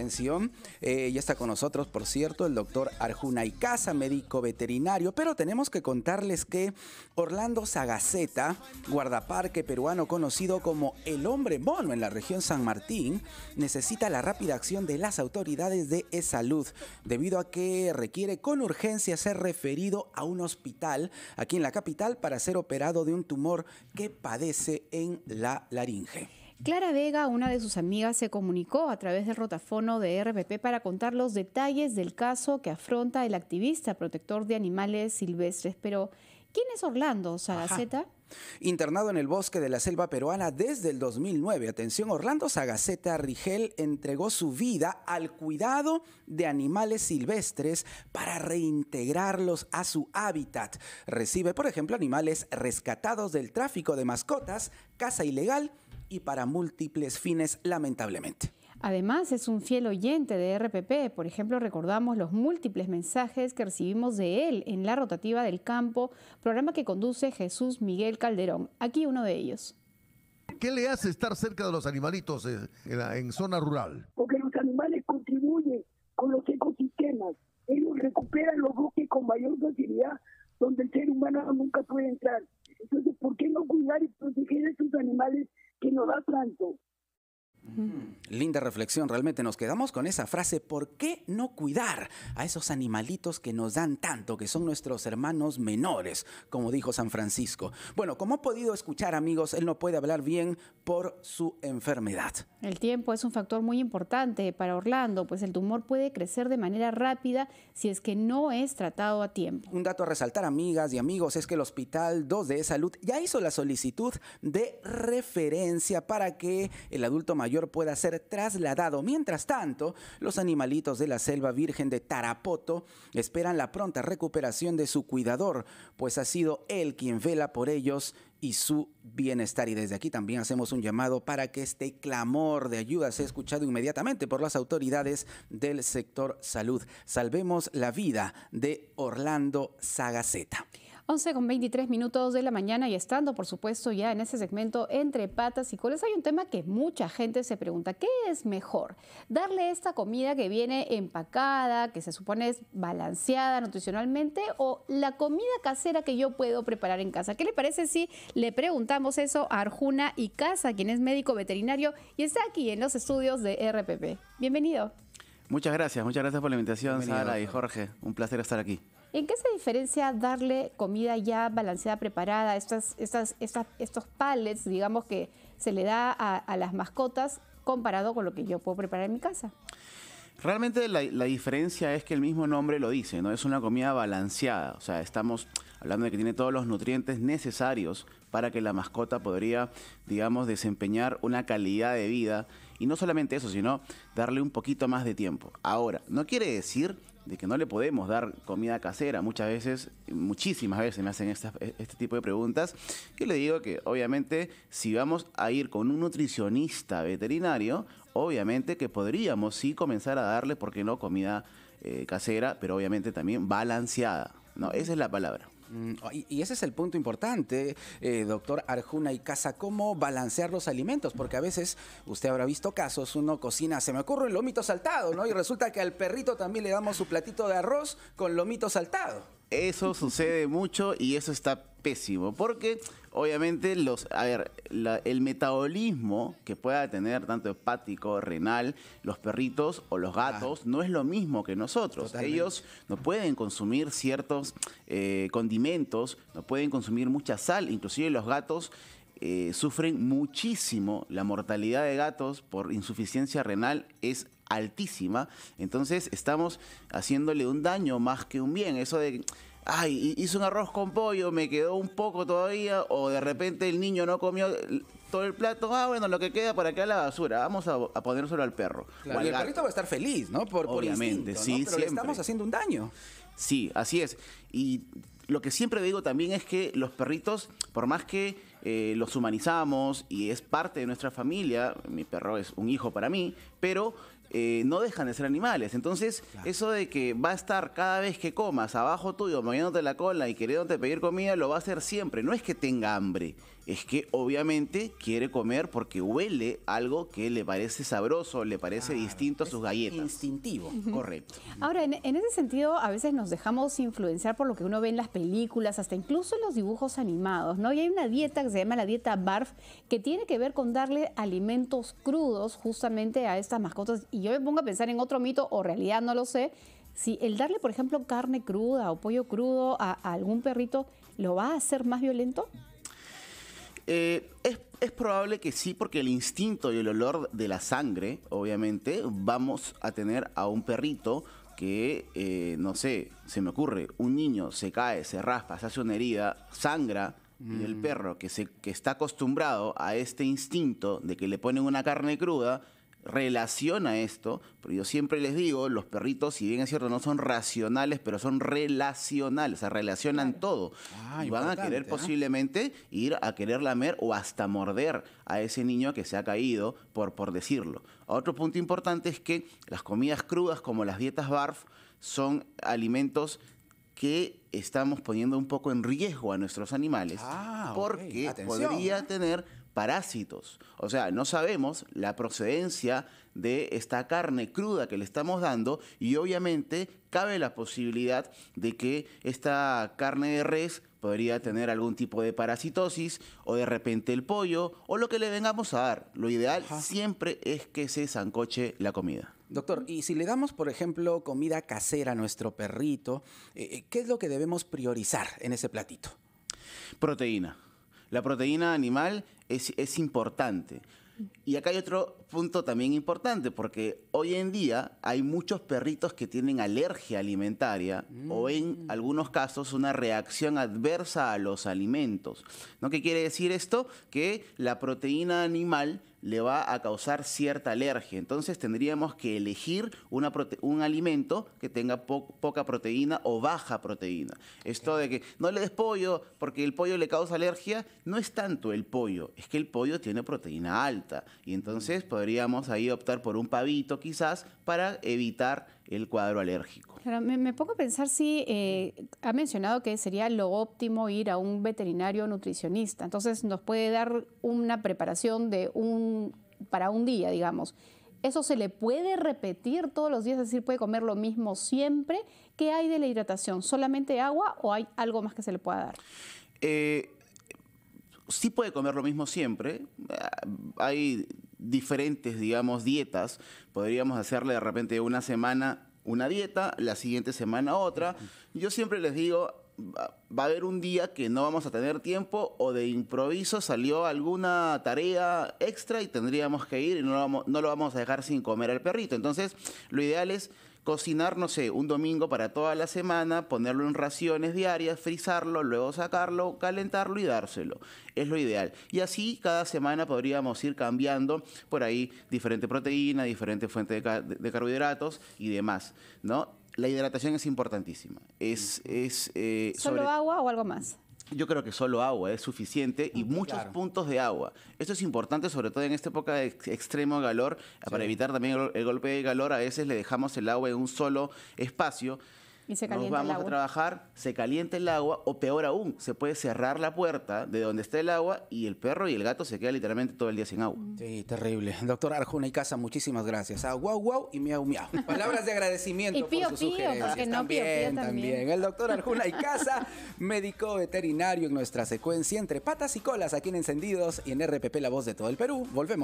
atención. Eh, ya está con nosotros, por cierto, el doctor Arjuna Icaza, médico veterinario, pero tenemos que contarles que Orlando Sagaceta, guardaparque peruano conocido como el hombre mono en la región San Martín, necesita la rápida acción de las autoridades de salud, debido a que requiere con urgencia ser referido a un hospital aquí en la capital para ser operado de un tumor que padece en la laringe. Clara Vega, una de sus amigas, se comunicó a través del rotafono de RPP para contar los detalles del caso que afronta el activista protector de animales silvestres. Pero, ¿quién es Orlando Sagaceta? Internado en el bosque de la selva peruana desde el 2009, atención, Orlando Sagaceta Rigel entregó su vida al cuidado de animales silvestres para reintegrarlos a su hábitat. Recibe, por ejemplo, animales rescatados del tráfico de mascotas, caza ilegal y para múltiples fines, lamentablemente. Además, es un fiel oyente de RPP. Por ejemplo, recordamos los múltiples mensajes que recibimos de él en la rotativa del campo, programa que conduce Jesús Miguel Calderón. Aquí uno de ellos. ¿Qué le hace estar cerca de los animalitos en, zona rural? Porque los animales contribuyen con los ecosistemas. Ellos recuperan los bosques con mayor facilidad, donde el ser humano nunca puede entrar. Entonces, ¿por qué no cuidar y proteger a esos animales que no da tanto. Linda reflexión, realmente nos quedamos con esa frase, ¿por qué no cuidar a esos animalitos que nos dan tanto, que son nuestros hermanos menores, como dijo San Francisco? Bueno, como ha podido escuchar amigos, él no puede hablar bien por su enfermedad. El tiempo es un factor muy importante para Orlando, pues el tumor puede crecer de manera rápida si es que no es tratado a tiempo. Un dato a resaltar, amigas y amigos, es que el Hospital 2 de Salud ya hizo la solicitud de referencia para que el adulto mayor pueda ser trasladado. Mientras tanto, los animalitos de la selva virgen de Tarapoto esperan la pronta recuperación de su cuidador, pues ha sido él quien vela por ellos y su bienestar. Y desde aquí también hacemos un llamado para que este clamor de ayuda sea escuchado inmediatamente por las autoridades del sector salud. Salvemos la vida de Orlando Sagaceta. 11 con 23 minutos de la mañana y estando, por supuesto, ya en ese segmento entre patas y coles, hay un tema que mucha gente se pregunta, ¿qué es mejor? ¿Darle esta comida que viene empacada, que se supone es balanceada nutricionalmente, o la comida casera que yo puedo preparar en casa? ¿Qué le parece si le preguntamos eso a Arjuna y Casa, quien es médico veterinario y está aquí en los estudios de RPP? Bienvenido. Muchas gracias, muchas gracias por la invitación, Sara y Jorge. Un placer estar aquí. ¿En qué se diferencia darle comida ya balanceada, preparada, estas, estas, estos pallets, digamos, que se le da a, las mascotas comparado con lo que yo puedo preparar en mi casa? Realmente la, la, diferencia es que el mismo nombre lo dice, ¿no? Es una comida balanceada, o sea, estamos hablando de que tiene todos los nutrientes necesarios para que la mascota podría, digamos, desempeñar una calidad de vida y no solamente eso, sino darle un poquito más de tiempo. Ahora, no quiere decir de que no le podemos dar comida casera. Muchas veces, muchísimas veces me hacen este tipo de preguntas. Yo le digo que obviamente si vamos a ir con un nutricionista veterinario, obviamente que podríamos sí comenzar a darle, ¿por qué no?, comida eh, casera, pero obviamente también balanceada. ¿no? Esa es la palabra. Mm, oh, y ese es el punto importante, eh, doctor Arjuna y Casa, cómo balancear los alimentos, porque a veces usted habrá visto casos, uno cocina, se me ocurre el lomito saltado, ¿no? Y resulta que al perrito también le damos su platito de arroz con lomito saltado. Eso sucede mucho y eso está pésimo, porque obviamente los, a ver, el metabolismo que pueda tener tanto hepático, renal, los perritos o los gatos no es lo mismo que nosotros. Ellos no pueden consumir ciertos eh, condimentos, no pueden consumir mucha sal, inclusive los gatos eh, sufren muchísimo. La mortalidad de gatos por insuficiencia renal es altísima. Entonces estamos haciéndole un daño más que un bien. Eso de, ay, hice un arroz con pollo, me quedó un poco todavía, o de repente el niño no comió todo el plato, ah, bueno, lo que queda para acá la basura, vamos a, a ponérselo al perro. el perrito va a estar feliz, ¿no? Por, Obviamente, sí, le estamos haciendo un daño. Sí, así es. Y lo que siempre digo también es que los perritos, por más que eh, los humanizamos y es parte de nuestra familia, mi perro es un hijo para mí, pero eh, no dejan de ser animales. Entonces, eso de que va a estar cada vez que comas abajo tuyo, moviéndote la cola y queriéndote pedir comida, lo va a hacer siempre. No es que tenga hambre, es que obviamente quiere comer porque huele algo que le parece sabroso, le parece distinto a sus galletas. Instintivo. Correcto. Ahora, en, ese sentido, a veces nos dejamos influenciar por lo que uno ve en las películas, hasta incluso en los dibujos animados, ¿no? Y hay una dieta que se llama la dieta BARF, que tiene que ver con darle alimentos crudos justamente a estas mascotas. Y yo me pongo a pensar en otro mito, o realidad no lo sé, si el darle, por ejemplo, carne cruda o pollo crudo a algún perrito, ¿lo va a hacer más violento? Eh, es, probable que sí, porque el instinto y el olor de la sangre, obviamente, vamos a tener a un perrito que, eh, no sé, se me ocurre, un niño se cae, se raspa, se hace una herida, sangra, y el mm. perro que, se, que está acostumbrado a este instinto de que le ponen una carne cruda, relaciona esto, pero yo siempre les digo, los perritos, si bien es cierto, no son racionales, pero son relacionales, o sea, relacionan todo. Ah, y van a querer ¿ah? posiblemente ir a querer lamer o hasta morder a ese niño que se ha caído, por, por decirlo. Otro punto importante es que las comidas crudas, como las dietas BARF, son alimentos que estamos poniendo un poco en riesgo a nuestros animales ah, porque podría tener parásitos. O sea, no sabemos la procedencia de esta carne cruda que le estamos dando y obviamente cabe la posibilidad de que esta carne de res podría tener algún tipo de parasitosis o de repente el pollo o lo que le vengamos a dar. Lo ideal siempre es que se zancoche la comida. Doctor, y si le damos, por ejemplo, comida casera a nuestro perrito, eh, eh, ¿qué es lo que debemos priorizar en ese platito? Proteína. La proteína animal es, importante. Y acá hay otro punto también importante, porque hoy en día hay muchos perritos que tienen alergia alimentaria o mm. en algunos casos una reacción adversa a los alimentos. ¿No qué quiere decir esto? Que la proteína animal le va a causar cierta alergia. Entonces tendríamos que elegir un alimento que tenga poca proteína o baja proteína. Esto de que no le des pollo porque el pollo le causa alergia, no es tanto el pollo, es que el pollo tiene proteína alta. Y entonces podríamos ahí optar por un pavito quizás para evitar el cuadro alérgico. me, pongo a pensar si eh, ha mencionado que sería lo óptimo ir a un veterinario nutricionista. Entonces nos puede dar una preparación de un para un día, digamos. ¿Eso se le puede repetir todos los días? Es decir, puede comer lo mismo siempre. ¿Qué hay de la hidratación? ¿Solamente agua o hay algo más que se le pueda dar? Eh, sí puede comer lo mismo siempre. Ah, hay diferentes, digamos, dietas. Podríamos hacerle de repente una semana una dieta, la siguiente semana otra. Yo siempre les digo, va a haber un día que no vamos a tener tiempo o de improviso salió alguna tarea extra y tendríamos que ir y no lo vamos, no lo vamos a dejar sin comer al perrito. Entonces, lo ideal es cocinar, no sé, un domingo para toda la semana, ponerlo en raciones diarias, frizarlo, luego sacarlo, calentarlo y dárselo. Es lo ideal. Y así cada semana podríamos ir cambiando por ahí diferente proteínas, diferentes fuentes de, carbohidratos y demás, ¿no? La hidratación es importantísima. Es, es, eh, ¿Solo agua o algo más? yo creo que solo agua es suficiente y muchos puntos de agua. Esto es importante, sobre todo en esta época de extremo calor, para evitar también el, golpe de calor. A veces le dejamos el agua en un solo espacio nos vamos a trabajar, se calienta el agua o peor aún, se puede cerrar la puerta de donde está el agua y el perro y el gato se queda literalmente todo el día sin agua. Sí, terrible. Doctor Arjuna y Casa, muchísimas gracias. a ah, guau, guau y miau, miau. Palabras de agradecimiento y pío, por sus pío, porque no también, también. también. El doctor Arjuna y Casa, médico veterinario en nuestra secuencia entre patas y colas aquí en Encendidos y en RPP La Voz de todo el Perú. Volvemos.